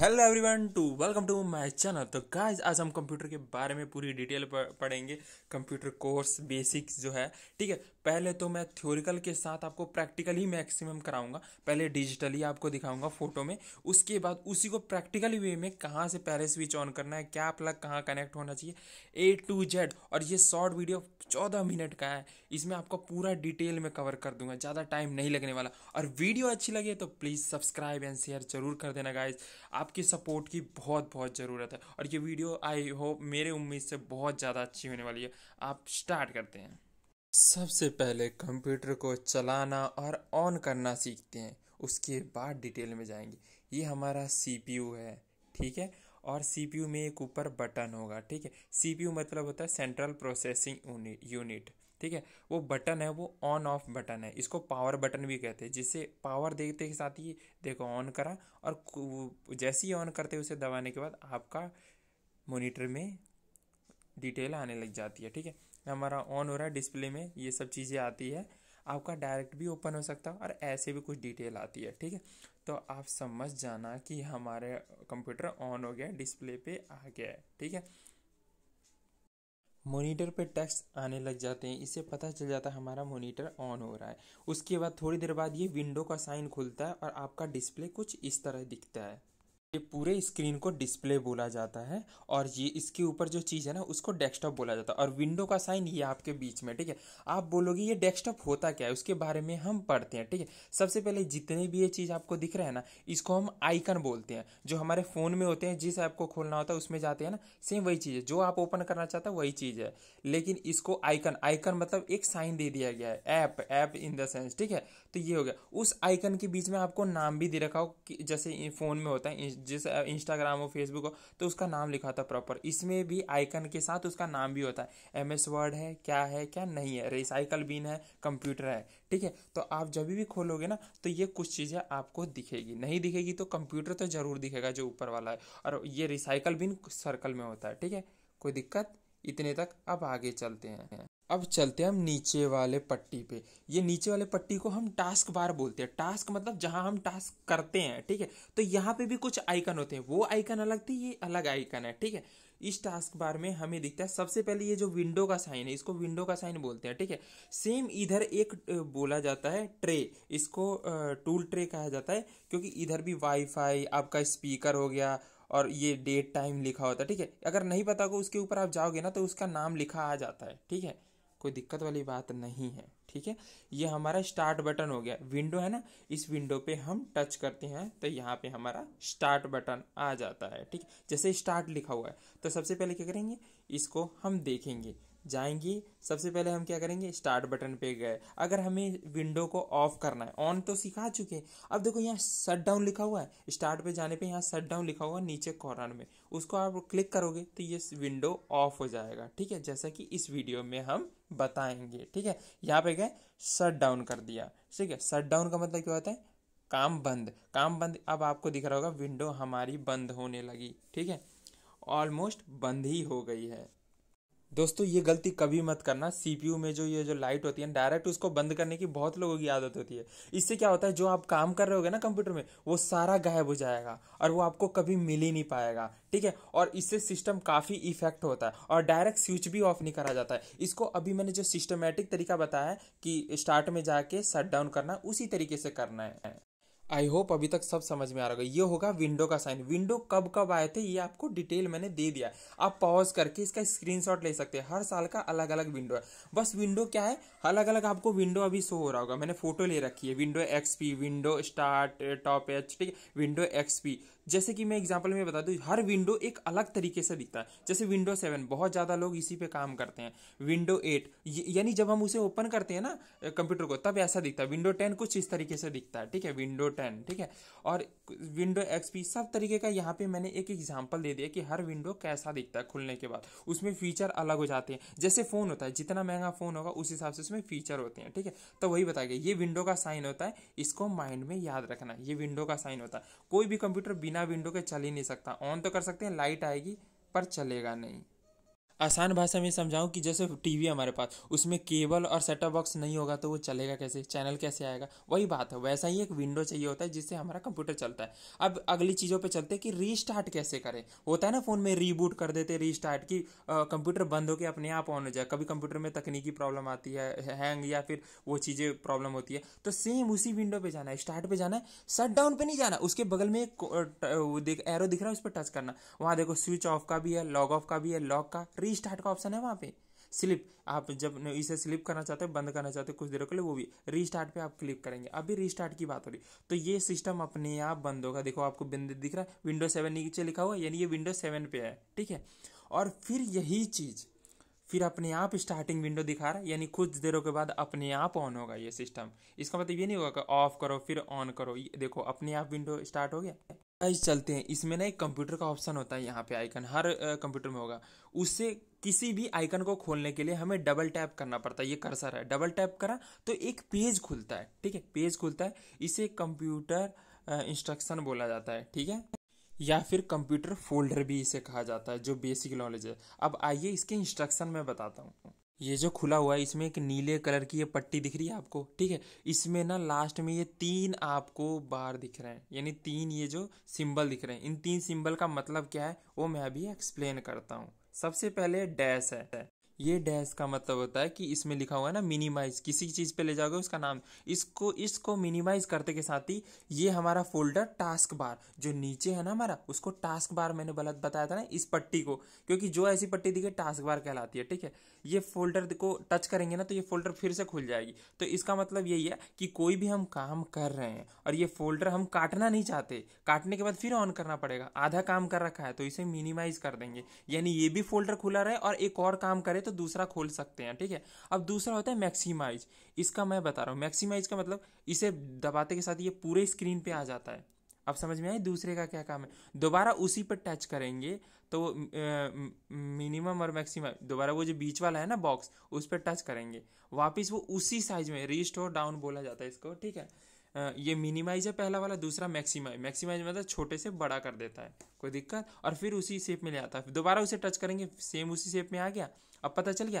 hello everyone to welcome to my channel तो guys आज हम कंप्यूटर के बारे में पूरी डिटेल पढ़ेंगे कंप्यूटर कोर्स बेसिक्स जो है ठीक है पहले तो मैं थ्योरिकल के साथ आपको प्रैक्टिकली मैक्सिमम कराऊंगा पहले डिजिटली आपको दिखाऊंगा फोटो में उसके बाद उसी को प्रैक्टिकली वे में कहाँ से पहले स्विच ऑन करना है क्या प्लग कहाँ कनेक्ट होना चाहिए ए टू जेड और ये शॉर्ट वीडियो चौदह मिनट का है इसमें आपको पूरा डिटेल में कवर कर दूंगा ज़्यादा टाइम नहीं लगने वाला और वीडियो अच्छी लगे तो प्लीज़ सब्सक्राइब एंड शेयर जरूर कर देना गाइज आपकी सपोर्ट की बहुत बहुत ज़रूरत है और ये वीडियो आई होप मेरे उम्मीद से बहुत ज़्यादा अच्छी होने वाली है आप स्टार्ट करते हैं सबसे पहले कंप्यूटर को चलाना और ऑन करना सीखते हैं उसके बाद डिटेल में जाएंगे ये हमारा सी है ठीक है और सी में एक ऊपर बटन होगा ठीक है सी मतलब होता है सेंट्रल प्रोसेसिंग यूनिट ठीक है वो बटन है वो ऑन ऑफ बटन है इसको पावर बटन भी कहते हैं जिससे पावर देखते के साथ ही देखो ऑन करा और जैसे ही ऑन करते उसे दबाने के बाद आपका मोनिटर में डिटेल आने लग जाती है ठीक है हमारा ऑन हो रहा है डिस्प्ले में ये सब चीज़ें आती है आपका डायरेक्ट भी ओपन हो सकता है और ऐसे भी कुछ डिटेल आती है ठीक है तो आप समझ जाना कि हमारे कंप्यूटर ऑन हो गया डिस्प्ले पे आ गया है ठीक है मोनीटर पे टेक्स्ट आने लग जाते हैं इससे पता चल जाता है हमारा मोनीटर ऑन हो रहा है उसके बाद थोड़ी देर बाद ये विंडो का साइन खुलता है और आपका डिस्प्ले कुछ इस तरह दिखता है ये पूरे स्क्रीन को डिस्प्ले बोला जाता है और ये इसके ऊपर जो चीज़ है ना उसको डेस्कटॉप बोला जाता है और विंडो का साइन ये आपके बीच में ठीक है आप बोलोगे ये डेस्कटॉप होता क्या है उसके बारे में हम पढ़ते हैं ठीक है सबसे पहले जितने भी ये चीज़ आपको दिख रहा है ना इसको हम आइकन बोलते हैं जो हमारे फ़ोन में होते हैं जिस ऐप को खोलना होता है उसमें जाते हैं ना सेम वही चीज़ है जो आप ओपन करना चाहते हैं वही चीज़ है लेकिन इसको आइकन आइकन मतलब एक साइन दे दिया गया है app app in the sense ठीक है तो ये हो गया उस आइकन के बीच में आपको नाम भी दे रखा हो कि जैसे फ़ोन में होता है जैसे इंस्टाग्राम हो फेसबुक हो तो उसका नाम लिखा होता है प्रॉपर इसमें भी आइकन के साथ उसका नाम भी होता है एम एस वर्ड है क्या है क्या नहीं है रिसाइकल बिन है कंप्यूटर है ठीक है तो आप जब भी खोलोगे ना तो ये कुछ चीज़ें आपको दिखेगी नहीं दिखेगी तो कंप्यूटर तो ज़रूर दिखेगा जो ऊपर वाला है और ये रिसाइकल बिन सर्कल में होता है ठीक है कोई दिक्कत इतने तक अब आगे चलते हैं अब चलते हैं हम नीचे वाले पट्टी पे ये नीचे वाले पट्टी को हम टास्क बार बोलते हैं टास्क मतलब जहां हम टास्क करते हैं ठीक है तो यहाँ पे भी कुछ आइकन होते हैं वो आइकन अलग थे ये अलग आइकन है ठीक है इस टास्क बार में हमें दिखता है सबसे पहले ये जो विंडो का साइन है इसको विंडो का साइन बोलते हैं ठीक है सेम इधर एक बोला जाता है ट्रे इसको टूल ट्रे कहा जाता है क्योंकि इधर भी वाईफाई आपका स्पीकर हो गया और ये डेट टाइम लिखा होता है ठीक है अगर नहीं पता को उसके ऊपर आप जाओगे ना तो उसका नाम लिखा आ जाता है ठीक है कोई दिक्कत वाली बात नहीं है ठीक है ये हमारा स्टार्ट बटन हो गया विंडो है ना इस विंडो पे हम टच करते हैं तो यहाँ पे हमारा स्टार्ट बटन आ जाता है ठीक जैसे स्टार्ट लिखा हुआ है तो सबसे पहले क्या करेंगे इसको हम देखेंगे जाएंगे सबसे पहले हम क्या करेंगे स्टार्ट बटन पे गए अगर हमें विंडो को ऑफ करना है ऑन तो सिखा चुके हैं अब देखो यहाँ शट डाउन लिखा हुआ है स्टार्ट पे जाने पे यहाँ शट डाउन लिखा हुआ है नीचे कॉर्नर में उसको आप क्लिक करोगे तो ये विंडो ऑफ हो जाएगा ठीक है जैसा कि इस वीडियो में हम बताएंगे ठीक है यहाँ पे क्या शट डाउन कर दिया ठीक है शट डाउन का मतलब क्या होता है काम बंद काम बंद अब आपको दिख रहा होगा विंडो हमारी बंद होने लगी ठीक है ऑलमोस्ट बंद ही हो गई है दोस्तों ये गलती कभी मत करना सीपीयू में जो ये जो लाइट होती है डायरेक्ट उसको बंद करने की बहुत लोगों की आदत होती है इससे क्या होता है जो आप काम कर रहे होगे ना कंप्यूटर में वो सारा गायब हो जाएगा और वो आपको कभी मिल ही नहीं पाएगा ठीक है और इससे सिस्टम काफ़ी इफेक्ट होता है और डायरेक्ट स्विच भी ऑफ नहीं करा जाता है इसको अभी मैंने जो सिस्टमेटिक तरीका बताया कि स्टार्ट में जाके शट डाउन करना उसी तरीके से करना है आई होप अभी तक सब समझ में आ रहा होगा ये होगा विंडो का साइन विंडो कब कब आए थे ये आपको डिटेल मैंने दे दिया आप पॉज करके इसका स्क्रीनशॉट ले सकते हैं हर साल का अलग अलग विंडो है बस विंडो क्या है अलग अलग आपको विंडो अभी शो हो रहा होगा मैंने फोटो ले रखी है window XP window start top H ठीक है विंडो एक्सपी जैसे कि मैं एग्जाम्पल में बता दूँ हर विंडो एक अलग तरीके से दिखता है जैसे विंडो सेवन बहुत ज़्यादा लोग इसी पे काम करते हैं विंडो एट यानी जब हम उसे ओपन करते हैं ना कंप्यूटर को तब ऐसा दिखता है विंडो टेन कुछ इस तरीके से दिखता है ठीक है विंडो टेन ठीक है और विंडो एक्सपी सब तरीके का यहाँ पे मैंने एक एग्जाम्पल दे दिया कि हर विंडो कैसा दिखता है खुलने के बाद उसमें फीचर अलग हो जाते हैं जैसे फ़ोन होता है जितना महंगा फ़ोन होगा उस हिसाब से उसमें फीचर होते हैं ठीक है तो वही बता गया ये विंडो का साइन होता है इसको माइंड में याद रखना ये विंडो का साइन होता है कोई भी कंप्यूटर बिना बिना विंडो के चल ही नहीं सकता ऑन तो कर सकते हैं लाइट आएगी पर चलेगा नहीं आसान भाषा में समझाऊं कि जैसे टीवी हमारे पास उसमें केबल और सेटअप बॉक्स नहीं होगा तो वो चलेगा कैसे चैनल कैसे आएगा वही बात है वैसा ही एक विंडो चाहिए होता है जिससे हमारा कंप्यूटर चलता है अब अगली चीज़ों पर चलते हैं कि रीस्टार्ट कैसे करें होता है ना फ़ोन में रीबूट कर देते रीस्टार्ट कि कंप्यूटर बंद होकर अपने आप ऑन हो जाए कभी कंप्यूटर में तकनीकी प्रॉब्लम आती है हैंग या फिर वो चीज़ें प्रॉब्लम होती है तो सेम उसी विंडो पर जाना है स्टार्ट पर जाना है शट डाउन पर नहीं जाना उसके बगल में एक एरो दिख रहा है उस पर टच करना वहाँ देखो स्विच ऑफ का भी है लॉग ऑफ का भी है लॉक का री री स्टार्ट का ऑप्शन है वहाँ पे स्लिप आप जब इसे स्लिप करना चाहते हो बंद करना चाहते हो कुछ देर के लिए वो भी रीस्टार्ट पे आप क्लिक करेंगे अभी रीस्टार्ट की बात हो रही तो ये सिस्टम अपने आप बंद होगा देखो आपको बिंदु दिख रहा है विंडो सेवन नीचे लिखा हुआ है यानी ये विंडो सेवन पे है ठीक है और फिर यही चीज़ फिर अपने आप स्टार्टिंग विंडो दिखा रहा है यानी कुछ देरों के बाद अपने आप ऑन होगा ये सिस्टम इसका मतलब ये नहीं होगा कि ऑफ करो फिर ऑन करो देखो अपने आप विंडो स्टार्ट हो गया गाइस चलते हैं इसमें ना एक कंप्यूटर का ऑप्शन होता है यहाँ पे आइकन हर कंप्यूटर में होगा उससे किसी भी आइकन को खोलने के लिए हमें डबल टैप करना पड़ता है ये कर्सर है डबल टैप करा तो एक पेज खुलता है ठीक है पेज खुलता है इसे कंप्यूटर इंस्ट्रक्शन बोला जाता है ठीक है या फिर कंप्यूटर फोल्डर भी इसे कहा जाता है जो बेसिक नॉलेज है अब आइए इसके इंस्ट्रक्शन में बताता हूँ ये जो खुला हुआ है इसमें एक नीले कलर की ये पट्टी दिख रही है आपको ठीक है इसमें ना लास्ट में ये तीन आपको बार दिख रहे हैं यानी तीन ये जो सिंबल दिख रहे हैं इन तीन सिंबल का मतलब क्या है वो मैं अभी एक्सप्लेन करता हूँ सबसे पहले डैश है ये डैश का मतलब होता है कि इसमें लिखा हुआ है ना मिनिमाइज किसी चीज़ पे ले जाओगे उसका नाम इसको इसको मिनिमाइज करते के साथ ही ये हमारा फोल्डर टास्क बार जो नीचे है ना हमारा उसको टास्क बार मैंने गलत बताया था ना इस पट्टी को क्योंकि जो ऐसी पट्टी दिखे टास्क बार कहलाती है ठीक है ये फोल्डर को टच करेंगे ना तो ये फोल्डर फिर से खुल जाएगी तो इसका मतलब यही है कि कोई भी हम काम कर रहे हैं और ये फोल्डर हम काटना नहीं चाहते काटने के बाद फिर ऑन करना पड़ेगा आधा काम कर रखा है तो इसे मिनिमाइज कर देंगे यानी ये भी फोल्डर खुला रहे और एक और काम करे तो तो दूसरा खोल सकते हैं ठीक है अब दूसरा होता है मैक्सीमाइज इसका मैं बता रहा हूँ मैक्सीमाइज का मतलब इसे दबाते के साथ ये पूरे स्क्रीन पे आ जाता है अब समझ में आए दूसरे का क्या काम है दोबारा उसी पर टच करेंगे तो मिनिमम और मैक्सिमम दोबारा वो जो बीच वाला है ना बॉक्स उस पर टच करेंगे वापस वो उसी साइज में रिस्टोर डाउन बोला जाता है इसको ठीक है आ, ये मिनिमाइज है पहला वाला दूसरा मैक्सिमाइज मैक्सिमाइज मतलब छोटे से बड़ा कर देता है कोई दिक्कत और फिर उसी शेप में ले आता है दोबारा उसे टच करेंगे सेम उसी शेप में आ गया अब पता चल गया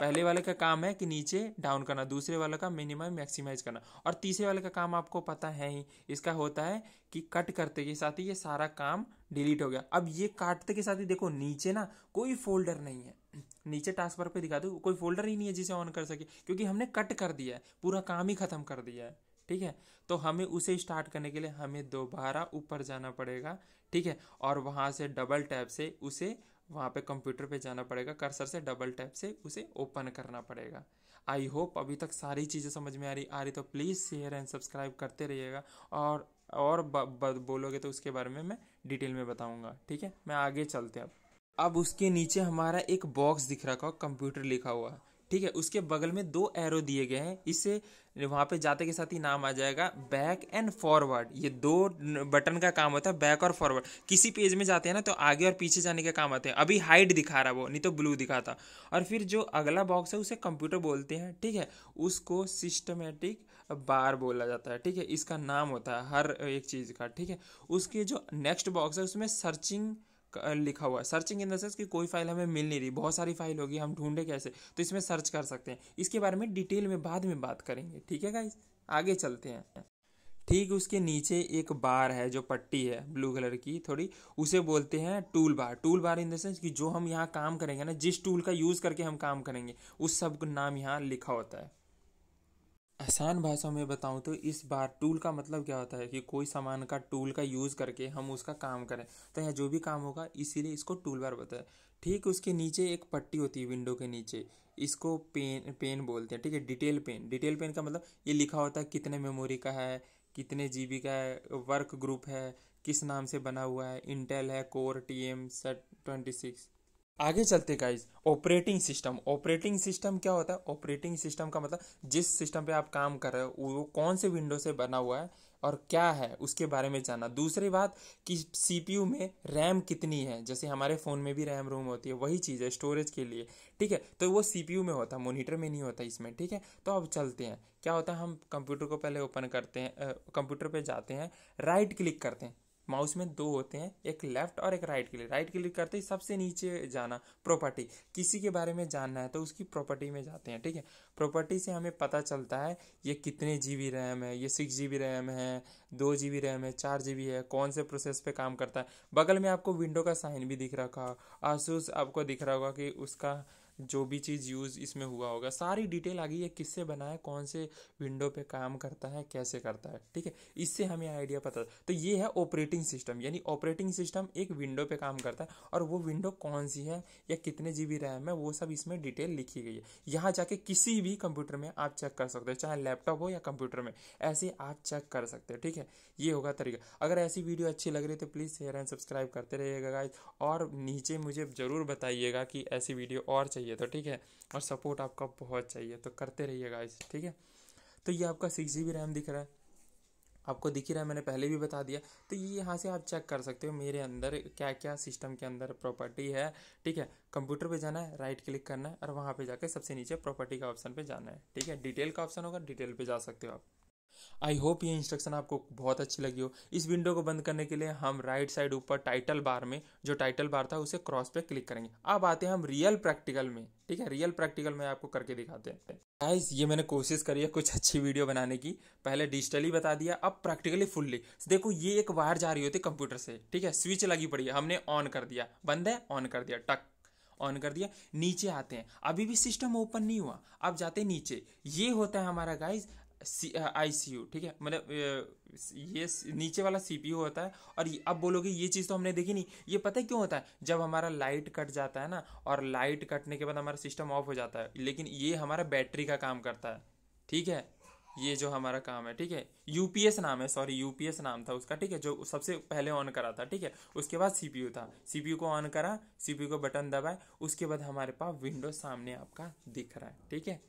पहले वाले का काम है कि नीचे डाउन करना दूसरे वाले का मिनिमम मैक्सिमाइज करना और तीसरे वाले का काम आपको पता है ही इसका होता है कि कट करते के साथ ही ये सारा काम डिलीट हो गया अब ये काटते के साथ ही देखो नीचे ना कोई फोल्डर नहीं है नीचे टास्क बार पे दिखा दो कोई फोल्डर ही नहीं है जिसे ऑन कर सके क्योंकि हमने कट कर दिया है पूरा काम ही खत्म कर दिया है ठीक है तो हमें उसे स्टार्ट करने के लिए हमें दोबारा ऊपर जाना पड़ेगा ठीक है और वहाँ से डबल टैप से उसे वहाँ पे कंप्यूटर पे जाना पड़ेगा कर्सर से डबल टैप से उसे ओपन करना पड़ेगा आई होप अभी तक सारी चीज़ें समझ में आ रही आ रही तो प्लीज़ शेयर एंड सब्सक्राइब करते रहिएगा और और ब, ब, बोलोगे तो उसके बारे में मैं डिटेल में बताऊँगा ठीक है मैं आगे चलते अब अब उसके नीचे हमारा एक बॉक्स दिख रखा था कंप्यूटर लिखा हुआ ठीक है उसके बगल में दो एरो दिए गए हैं इससे वहाँ पे जाते के साथ ही नाम आ जाएगा बैक एंड फॉरवर्ड ये दो बटन का काम होता है बैक और फॉरवर्ड किसी पेज में जाते हैं ना तो आगे और पीछे जाने का काम आते हैं अभी हाइट दिखा रहा वो नहीं तो ब्लू दिखाता और फिर जो अगला बॉक्स है उसे कंप्यूटर बोलते हैं ठीक है उसको सिस्टमेटिक बार बोला जाता है ठीक है इसका नाम होता है हर एक चीज़ का ठीक है उसके जो नेक्स्ट बॉक्स है उसमें सर्चिंग लिखा हुआ है सर्चिंग इन द सेंस कि कोई फाइल हमें मिल नहीं रही बहुत सारी फाइल होगी हम ढूंढे कैसे तो इसमें सर्च कर सकते हैं इसके बारे में डिटेल में बाद में बात करेंगे ठीक है गाइज आगे चलते हैं ठीक उसके नीचे एक बार है जो पट्टी है ब्लू कलर की थोड़ी उसे बोलते हैं tool bar tool bar in the sense कि जो हम यहाँ काम करेंगे ना जिस टूल का यूज़ करके हम काम करेंगे उस सब नाम यहाँ लिखा होता है आसान भाषा में बताऊं तो इस बार टूल का मतलब क्या होता है कि कोई सामान का टूल का यूज़ करके हम उसका काम करें तो यह जो भी काम होगा इसीलिए इसको टूल बार बताया ठीक उसके नीचे एक पट्टी होती है विंडो के नीचे इसको पेन पेन बोलते हैं ठीक है डिटेल पेन डिटेल पेन का मतलब ये लिखा होता है कितने मेमोरी का है कितने जी का है वर्क ग्रुप है किस नाम से बना हुआ है इंटेल है core T M set twenty six आगे चलते guys operating system operating system क्या होता है ऑपरेटिंग सिस्टम का मतलब जिस सिस्टम पे आप काम कर रहे हो वो कौन से विंडो से बना हुआ है और क्या है उसके बारे में जानना दूसरी बात कि सीपीयू में रैम कितनी है जैसे हमारे फ़ोन में भी रैम रूम होती है वही चीज़ है स्टोरेज के लिए ठीक है तो वो सीपीयू में होता है मोनीटर में नहीं होता इसमें ठीक है तो अब चलते हैं क्या होता है हम कंप्यूटर को पहले ओपन करते हैं कंप्यूटर पर जाते हैं राइट क्लिक करते हैं माउस में दो होते हैं एक लेफ्ट और एक राइट क्लिक राइट क्लिक करते ही सबसे नीचे जाना प्रॉपर्टी किसी के बारे में जानना है तो उसकी प्रॉपर्टी में जाते हैं ठीक है प्रॉपर्टी से हमें पता चलता है ये कितने जी बी रैम है ये सिक्स जी बी रैम है दो जी बी रैम है चार जी बी है कौन से प्रोसेस पे काम करता है बगल में आपको विंडो का साइन भी दिख रखा आसूस आपको दिख रहा होगा कि उसका जो भी चीज़ यूज़ इसमें हुआ होगा सारी डिटेल आ गई है किससे बनाए कौन से विंडो पे काम करता है कैसे करता है ठीक है इससे हमें आइडिया पता तो ये है ऑपरेटिंग सिस्टम यानी ऑपरेटिंग सिस्टम एक विंडो पे काम करता है और वो विंडो कौन सी है या कितने जी रैम है वो सब इसमें डिटेल लिखी गई है यहाँ जाके किसी भी कंप्यूटर में आप चेक कर सकते हो चाहे लैपटॉप हो या कंप्यूटर में ऐसे आप चेक कर सकते हो ठीक है ये होगा तरीका अगर ऐसी वीडियो अच्छी लग रही तो प्लीज़ शेयर एंड सब्सक्राइब करते रहिएगा गाइज और नीचे मुझे ज़रूर बताइएगा कि ऐसी वीडियो और चाहिए चाहिए तो ठीक है और सपोर्ट आपका बहुत चाहिए तो करते रहिए गाइस ठीक है तो ये आपका सिक्स जी बी रैम दिख रहा है आपको दिख ही रहा है मैंने पहले भी बता दिया तो ये यहाँ से आप चेक कर सकते हो मेरे अंदर क्या क्या सिस्टम के अंदर प्रॉपर्टी है ठीक है कंप्यूटर पे जाना है राइट क्लिक करना है और वहाँ पे जाकर सबसे नीचे प्रॉपर्टी का ऑप्शन पे जाना है ठीक है डिटेल का ऑप्शन होगा डिटेल पे जा सकते हो आप आई होप ये इंस्ट्रक्शन आपको बहुत अच्छी लगी हो इस विंडो को बंद करने के लिए हम राइट साइड ऊपर टाइटल बार में जो टाइटल बार था उसे क्रॉस पे क्लिक करेंगे अब आते हैं हम रियल प्रैक्टिकल में ठीक है रियल प्रैक्टिकल में आपको करके दिखाते हैं गाइस ये मैंने कोशिश करी है कुछ अच्छी वीडियो बनाने की पहले डिजिटली बता दिया अब प्रैक्टिकली फुल्ली देखो ये एक वायर जा रही होती है कंप्यूटर से ठीक है स्विच लगी पड़ी है हमने ऑन कर दिया बंद है ऑन कर दिया टक ऑन कर दिया नीचे आते हैं अभी भी सिस्टम ओपन नहीं हुआ अब जाते नीचे ये होता है हमारा guys see I C you ठीक है मतलब ये नीचे वाला सी पी यू होता है और अब बोलोगे ये चीज़ तो हमने देखी नहीं ये पता है क्यों होता है जब हमारा लाइट कट जाता है ना और लाइट कटने के बाद हमारा सिस्टम ऑफ हो जाता है लेकिन ये हमारा बैटरी का काम करता है ठीक है ये जो हमारा काम है ठीक है यूपीएस नाम है सॉरी यूपीएस नाम था उसका ठीक है जो सबसे पहले ऑन करा था ठीक है उसके बाद सीपीयू था सीपीयू को ऑन करा सीपीयू को बटन दबाए उसके बाद हमारे पास विंडो सामने आपका दिख रहा है ठीक है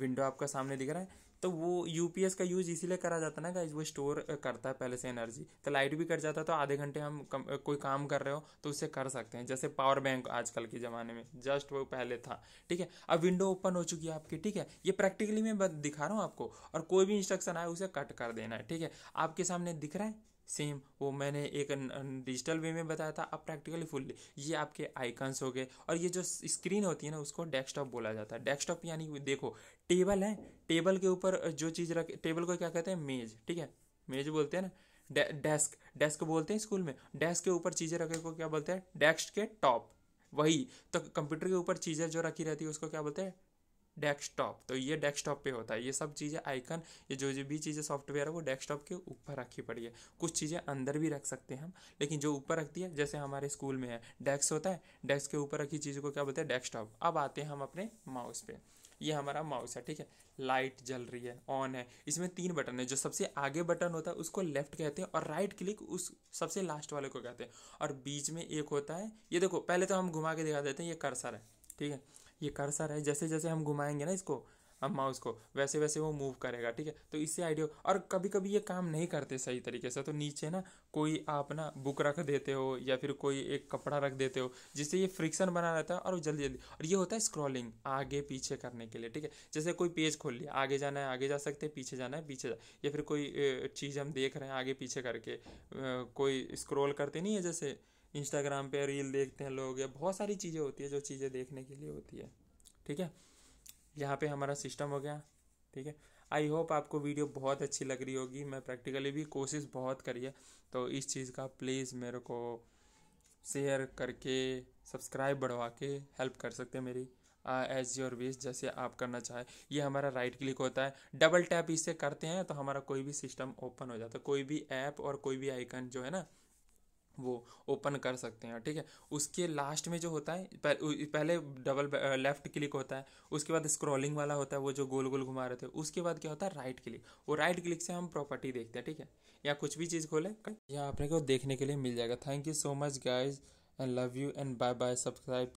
विंडो आपका सामने दिख रहा है तो वो यूपीएस का यूज इसीलिए करा जाता ना गाइज वो स्टोर करता है पहले से एनर्जी तो लाइट भी कट जाता है तो आधे घंटे हम कम, कोई काम कर रहे हो तो उससे कर सकते हैं जैसे पावर बैंक आजकल के ज़माने में जस्ट वो पहले था ठीक है अब विंडो ओपन हो चुकी है आपकी ठीक है ये प्रैक्टिकली मैं दिखा रहा हूँ आपको और कोई भी इंस्ट्रक्शन आए उसे कट कर देना है ठीक है आपके सामने दिख रहा है सेम वो मैंने एक डिजिटल वे में बताया था अब प्रैक्टिकली फुल्ली ये आपके आइकन्स हो गए और ये जो स्क्रीन होती है ना उसको डेस्कटॉप बोला जाता है डेस्कटॉप यानी देखो टेबल है टेबल के ऊपर जो चीज़ रख टेबल को क्या कहते हैं मेज ठीक है मेज बोलते हैं ना डेस्क डेस्क बोलते हैं स्कूल में डेस्क के ऊपर चीज़ें रखे को क्या बोलते हैं डेस्क के टॉप वही तो कंप्यूटर के ऊपर चीज़ें जो रखी रहती है उसको क्या बोलते हैं डेस्कटॉप तो ये डेस्कटॉप पे होता है ये सब चीज़ें आइकन ये जो जो भी चीज़ें सॉफ्टवेयर है वो डेस्कटॉप के ऊपर रखी पड़ी है कुछ चीज़ें अंदर भी रख सकते हैं हम लेकिन जो ऊपर रखती है जैसे हमारे स्कूल में है डेस्क होता है डेस्क के ऊपर रखी चीज़ों को क्या बोलते हैं डेस्कटॉप अब आते हैं हम अपने माउस पे ये हमारा माउस है ठीक है लाइट जल रही है ऑन है इसमें तीन बटन है जो सबसे आगे बटन होता है उसको लेफ्ट कहते हैं और राइट क्लिक उस सबसे लास्ट वाले को कहते हैं और बीच में एक होता है ये देखो पहले तो हम घुमा के दिखा देते हैं ये कर्सर है ठीक है ये कर्सर है जैसे जैसे हम घुमाएंगे ना इसको अब माउस को वैसे वैसे वो मूव करेगा ठीक है तो इससे आइडिया और कभी कभी ये काम नहीं करते सही तरीके से तो नीचे ना कोई आप ना बुक रख देते हो या फिर कोई एक कपड़ा रख देते हो जिससे ये फ्रिक्शन बना रहता है और जल्दी जल्दी और ये होता है स्क्रॉलिंग आगे पीछे करने के लिए ठीक है जैसे कोई पेज खोल लिया आगे जाना है आगे जा सकते हैं पीछे जाना है पीछे जा या फिर कोई चीज़ हम देख रहे हैं आगे पीछे करके कोई स्क्रोल करते नहीं है जैसे इंस्टाग्राम पे रील देखते हैं लोग या बहुत सारी चीज़ें होती है जो चीज़ें देखने के लिए होती है ठीक है यहाँ पे हमारा सिस्टम हो गया ठीक है आई होप आपको वीडियो बहुत अच्छी लग रही होगी मैं प्रैक्टिकली भी कोशिश बहुत करी है तो इस चीज़ का प्लीज़ मेरे को शेयर करके सब्सक्राइब बढ़वा के हेल्प कर सकते हैं मेरी एज योर विश जैसे आप करना चाहें ये हमारा राइट क्लिक होता है डबल टैप इससे करते हैं तो हमारा कोई भी सिस्टम ओपन हो जाता है कोई भी ऐप और कोई भी आइकन जो है ना वो ओपन कर सकते हैं ठीक है उसके लास्ट में जो होता है पहले डबल लेफ़्ट क्लिक होता है उसके बाद स्क्रॉलिंग वाला होता है वो जो गोल गोल घुमा रहे थे उसके बाद क्या होता है राइट क्लिक वो राइट क्लिक से हम प्रॉपर्टी देखते हैं ठीक है या कुछ भी चीज़ खोले या आपने को देखने के लिए मिल जाएगा thank you so much guys and love you and bye bye subscribe